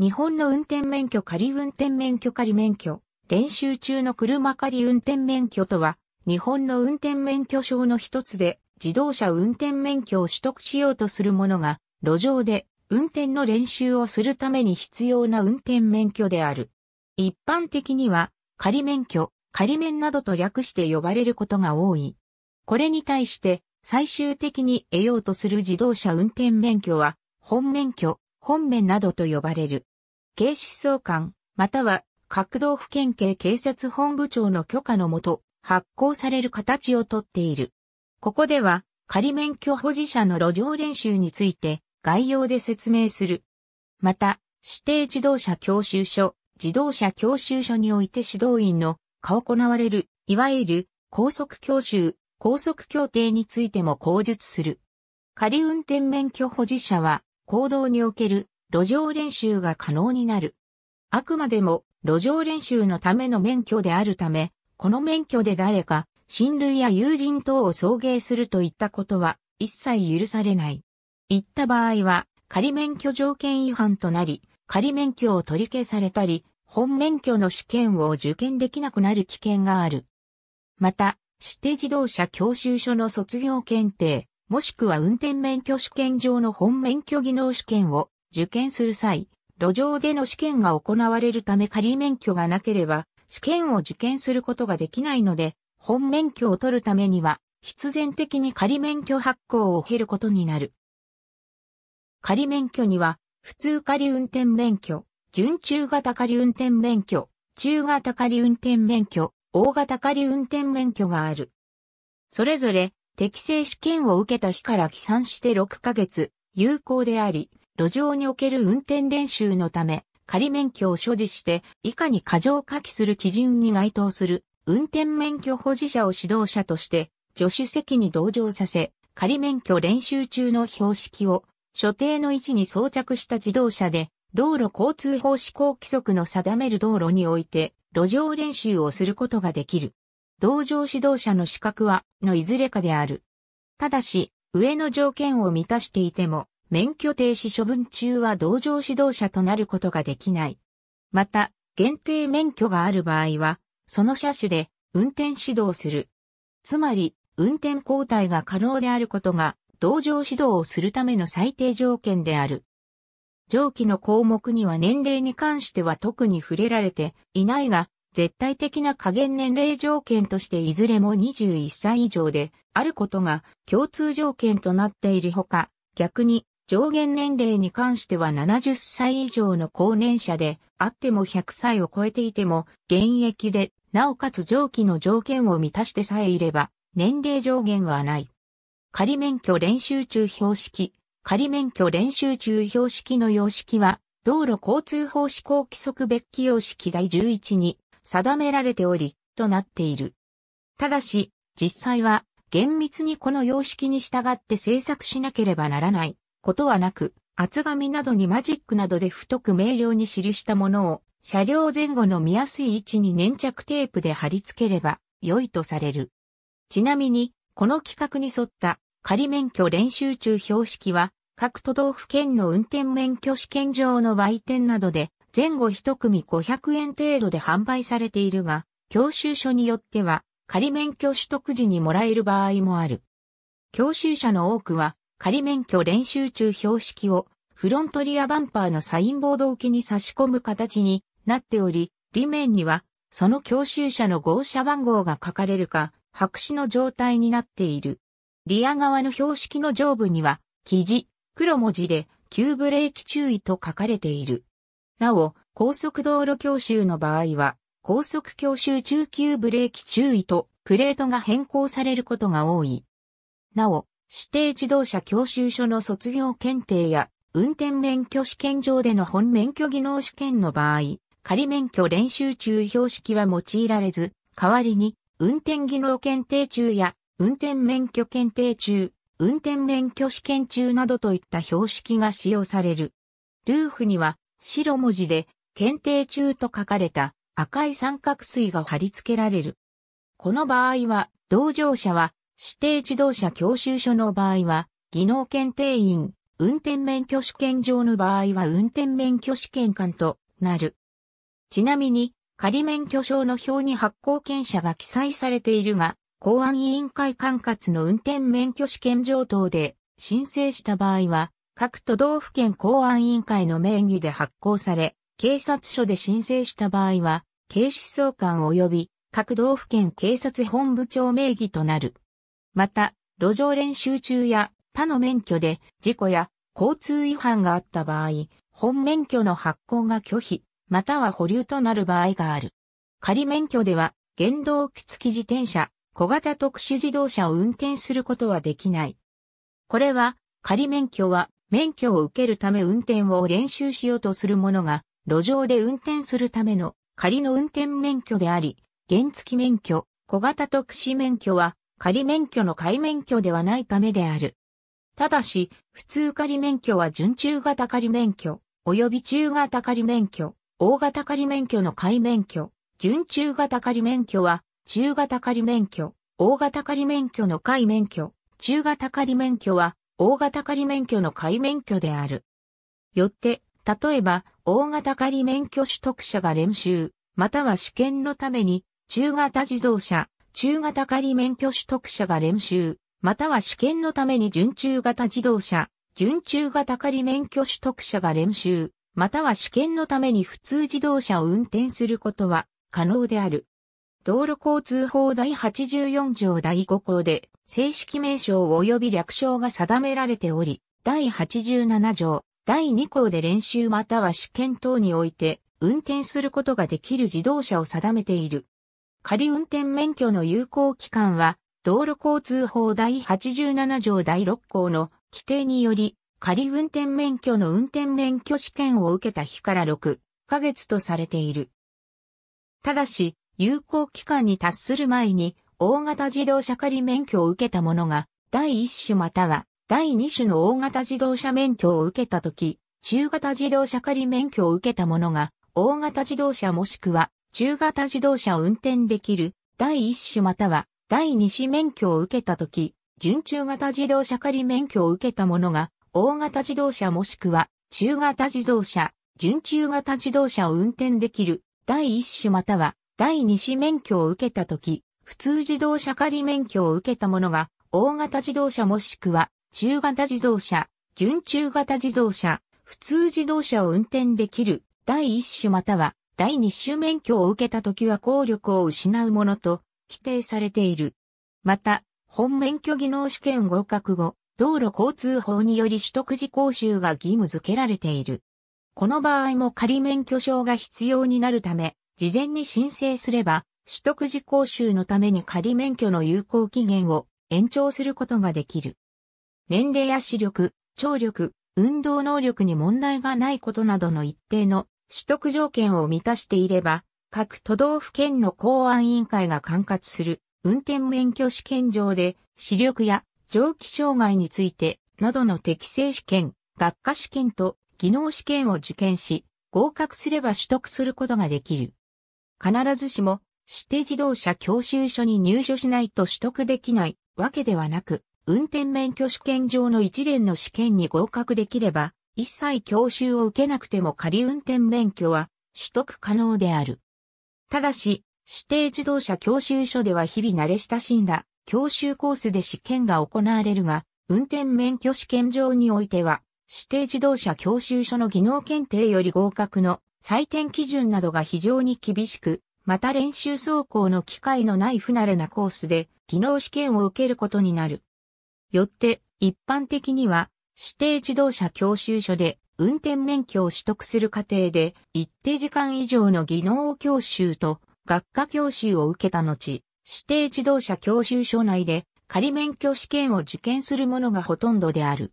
日本の運転免許仮運転免許仮免許、練習中の車仮運転免許とは、日本の運転免許証の一つで、自動車運転免許を取得しようとする者が、路上で運転の練習をするために必要な運転免許である。一般的には、仮免許、仮免などと略して呼ばれることが多い。これに対して、最終的に得ようとする自動車運転免許は、本免許、本免などと呼ばれる。警視総監、または各道府県警警察本部長の許可のもと、発行される形をとっている。ここでは、仮免許保持者の路上練習について、概要で説明する。また、指定自動車教習所、自動車教習所において指導員の、が行われる、いわゆる、高速教習、高速協定についても講述する。仮運転免許保持者は、行動における路上練習が可能になる。あくまでも路上練習のための免許であるため、この免許で誰か、親類や友人等を送迎するといったことは一切許されない。いった場合は、仮免許条件違反となり、仮免許を取り消されたり、本免許の試験を受験できなくなる危険がある。また、指定自動車教習所の卒業検定、もしくは運転免許試験上の本免許技能試験を受験する際、路上での試験が行われるため仮免許がなければ、試験を受験することができないので、本免許を取るためには、必然的に仮免許発行を経ることになる。仮免許には、普通仮運転免許、準中型仮運転免許、中型仮運転免許、大型仮運転免許がある。それぞれ、適正試験を受けた日から起算して6ヶ月、有効であり、路上における運転練習のため、仮免許を所持して、以下に過剰下記する基準に該当する、運転免許保持者を指導者として、助手席に同乗させ、仮免許練習中の標識を、所定の位置に装着した自動車で、道路交通法施行規則の定める道路において、路上練習をすることができる。同乗指導者の資格は、のいずれかである。ただし、上の条件を満たしていても、免許停止処分中は同乗指導者となることができない。また、限定免許がある場合は、その車種で運転指導する。つまり、運転交代が可能であることが、同乗指導をするための最低条件である。上記の項目には年齢に関しては特に触れられていないが、絶対的な加減年齢条件としていずれも21歳以上であることが共通条件となっているほか、逆に上限年齢に関しては70歳以上の高年者で、あっても100歳を超えていても、現役で、なおかつ上記の条件を満たしてさえいれば、年齢上限はない。仮免許練習中標識。仮免許練習中標識の様式は、道路交通法施行規則別記様式第11に定められており、となっている。ただし、実際は厳密にこの様式に従って制作しなければならないことはなく、厚紙などにマジックなどで太く明瞭に記したものを、車両前後の見やすい位置に粘着テープで貼り付ければ良いとされる。ちなみに、この規格に沿った仮免許練習中標識は、各都道府県の運転免許試験場の売店などで、前後一組500円程度で販売されているが、教習所によっては、仮免許取得時にもらえる場合もある。教習者の多くは、仮免許練習中標識をフロントリアバンパーのサインボード置きに差し込む形になっており、裏面にはその教習車の号車番号が書かれるか、白紙の状態になっている。リア側の標識の上部には、記事、黒文字で、急ブレーキ注意と書かれている。なお、高速道路教習の場合は、高速教習中急ブレーキ注意と、プレートが変更されることが多い。なお、指定自動車教習所の卒業検定や運転免許試験場での本免許技能試験の場合、仮免許練習中標識は用いられず、代わりに運転技能検定中や運転免許検定中、運転免許試験中などといった標識が使用される。ルーフには白文字で検定中と書かれた赤い三角錐が貼り付けられる。この場合は同乗者は指定自動車教習所の場合は、技能検定員、運転免許試験場の場合は運転免許試験官となる。ちなみに、仮免許証の表に発行権者が記載されているが、公安委員会管轄の運転免許試験場等で申請した場合は、各都道府県公安委員会の名義で発行され、警察署で申請した場合は、警視総監及び各道府県警察本部長名義となる。また、路上練習中や他の免許で事故や交通違反があった場合、本免許の発行が拒否、または保留となる場合がある。仮免許では、原動機付き自転車、小型特殊自動車を運転することはできない。これは、仮免許は、免許を受けるため運転を練習しようとする者が、路上で運転するための仮の運転免許であり、原付免許、小型特殊免許は、仮免許の改免許ではないためである。ただし、普通仮免許は準中型仮免許、及び中型仮免許、大型仮免許の改免許、準中型仮免許は、中型仮免許、大型仮免許の改免許、中型仮免許は、大型仮免許の改免許である。よって、例えば、大型仮免許取得者が練習、または試験のために、中型自動車、中型仮免許取得者が練習、または試験のために準中型自動車、準中型仮免許取得者が練習、または試験のために普通自動車を運転することは可能である。道路交通法第84条第5項で正式名称及び略称が定められており、第87条第2項で練習または試験等において運転することができる自動車を定めている。仮運転免許の有効期間は、道路交通法第87条第6項の規定により、仮運転免許の運転免許試験を受けた日から6ヶ月とされている。ただし、有効期間に達する前に、大型自動車仮免許を受けた者が、第1種または第2種の大型自動車免許を受けたとき、中型自動車仮免許を受けた者が、大型自動車もしくは中型自動車を運転できる第1種または第2種免許を受けたとき、準中型自動車仮免許を受けた者が、大型自動車もしくは中型自動車、準中型自動車を運転できる第1種または第2種免許を受けたとき、普通自動車仮免許を受けた者が、大型自動車もしくは中型自動車、準中型自動車、普通自動車を運転できる第1種または第二種免許を受けた時は効力を失うものと規定されている。また、本免許技能試験合格後、道路交通法により取得時講習が義務付けられている。この場合も仮免許証が必要になるため、事前に申請すれば、取得時講習のために仮免許の有効期限を延長することができる。年齢や視力、聴力、運動能力に問題がないことなどの一定の取得条件を満たしていれば、各都道府県の公安委員会が管轄する運転免許試験場で視力や蒸気障害についてなどの適正試験、学科試験と技能試験を受験し、合格すれば取得することができる。必ずしも指定自動車教習所に入所しないと取得できないわけではなく、運転免許試験場の一連の試験に合格できれば、一切教習を受けなくても仮運転免許は取得可能である。ただし、指定自動車教習所では日々慣れ親しんだ教習コースで試験が行われるが、運転免許試験場においては、指定自動車教習所の技能検定より合格の採点基準などが非常に厳しく、また練習走行の機会のない不慣れなコースで技能試験を受けることになる。よって、一般的には指定自動車教習所で運転免許を取得する過程で一定時間以上の技能教習と学科教習を受けた後、指定自動車教習所内で仮免許試験を受験するものがほとんどである。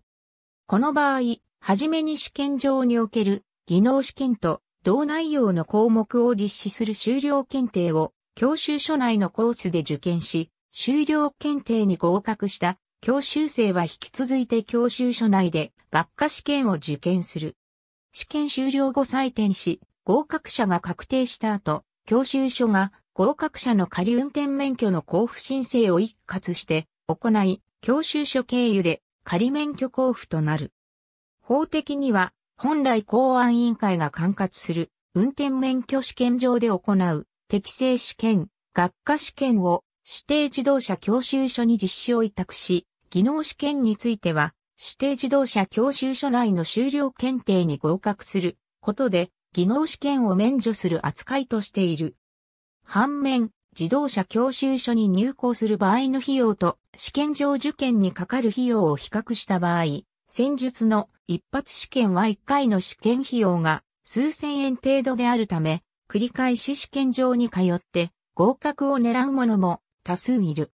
この場合、はじめに試験場における技能試験と同内容の項目を実施する修了検定を教習所内のコースで受験し、修了検定に合格した教習生は引き続いて教習所内で学科試験を受験する。試験終了後採点し、合格者が確定した後、教習所が合格者の仮運転免許の交付申請を一括して行い、教習所経由で仮免許交付となる。法的には本来公安委員会が管轄する運転免許試験場で行う適正試験、学科試験を指定自動車教習所に実施を委託し、技能試験については、指定自動車教習所内の修了検定に合格することで、技能試験を免除する扱いとしている。反面、自動車教習所に入校する場合の費用と試験場受験にかかる費用を比較した場合、戦術の一発試験は1回の試験費用が数千円程度であるため、繰り返し試験場に通って合格を狙う者も多数いる。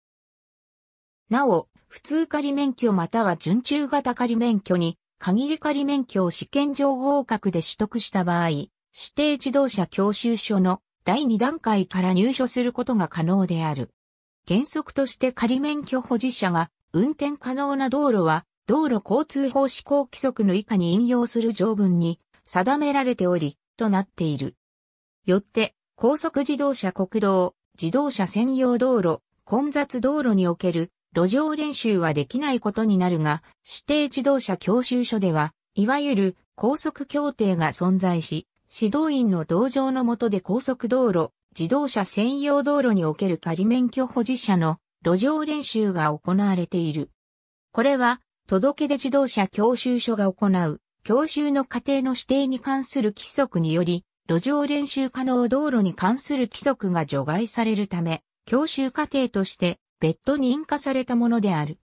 なお、普通仮免許または準中型仮免許に、限り仮免許を試験場合格で取得した場合、指定自動車教習所の第2段階から入所することが可能である。原則として仮免許保持者が運転可能な道路は道路交通法施行規則の以下に引用する条文に定められており、となっている。よって、高速自動車国道、自動車専用道路、混雑道路における路上練習はできないことになるが、指定自動車教習所では、いわゆる高速協定が存在し、指導員の同情の下で高速道路、自動車専用道路における仮免許保持者の路上練習が行われている。これは、届け出自動車教習所が行う、教習の過程の指定に関する規則により、路上練習可能道路に関する規則が除外されるため、教習課程として別途認可されたものである。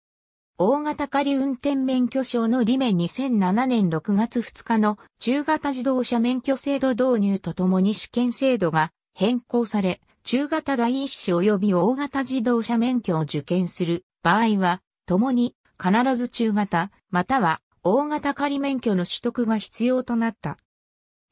大型仮運転免許証の理面2007年6月2日の中型自動車免許制度導入とともに試験制度が変更され、中型第一種及び大型自動車免許を受験する場合は、共に必ず中型または大型仮免許の取得が必要となった。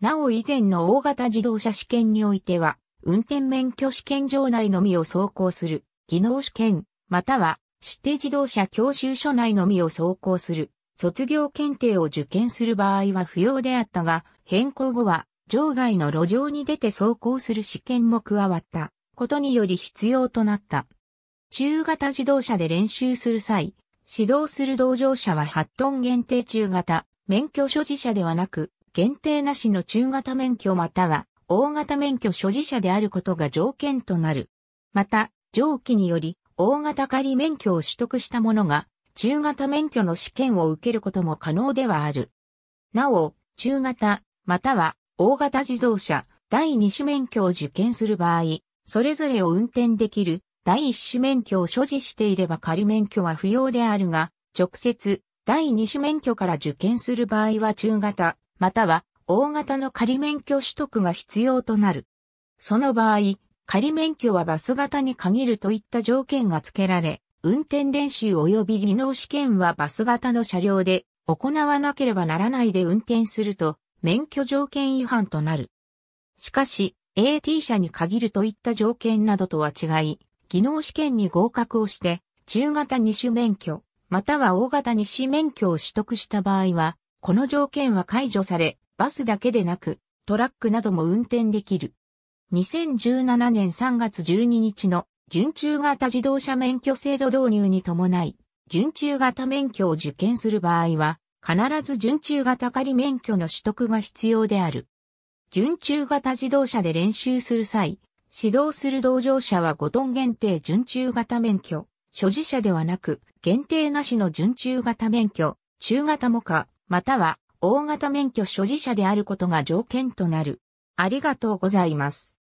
なお以前の大型自動車試験においては、運転免許試験場内のみを走行する、技能試験、または指定自動車教習所内のみを走行する、卒業検定を受験する場合は不要であったが、変更後は、場外の路上に出て走行する試験も加わったことにより必要となった。中型自動車で練習する際、指導する同乗者は8トン限定中型、免許所持者ではなく、限定なしの中型免許または大型免許所持者であることが条件となる。また、上記により大型仮免許を取得した者が中型免許の試験を受けることも可能ではある。なお、中型、または大型自動車、第二種免許を受験する場合、それぞれを運転できる第一種免許を所持していれば仮免許は不要であるが、直接、第二種免許から受験する場合は中型、または大型の仮免許取得が必要となる。その場合、仮免許はバス型に限るといった条件が付けられ、運転練習及び技能試験はバス型の車両で行わなければならないで運転すると免許条件違反となる。しかし、AT 社に限るといった条件などとは違い、技能試験に合格をして、中型二種免許、または大型二種免許を取得した場合は、この条件は解除され、バスだけでなく、トラックなども運転できる。2017年3月12日の準中型自動車免許制度導入に伴い、準中型免許を受験する場合は、必ず準中型仮免許の取得が必要である。準中型自動車で練習する際、指導する同乗者は5トン限定準中型免許、所持者ではなく、限定なしの準中型免許、中型もか、または大型免許所持者であることが条件となる。ありがとうございます。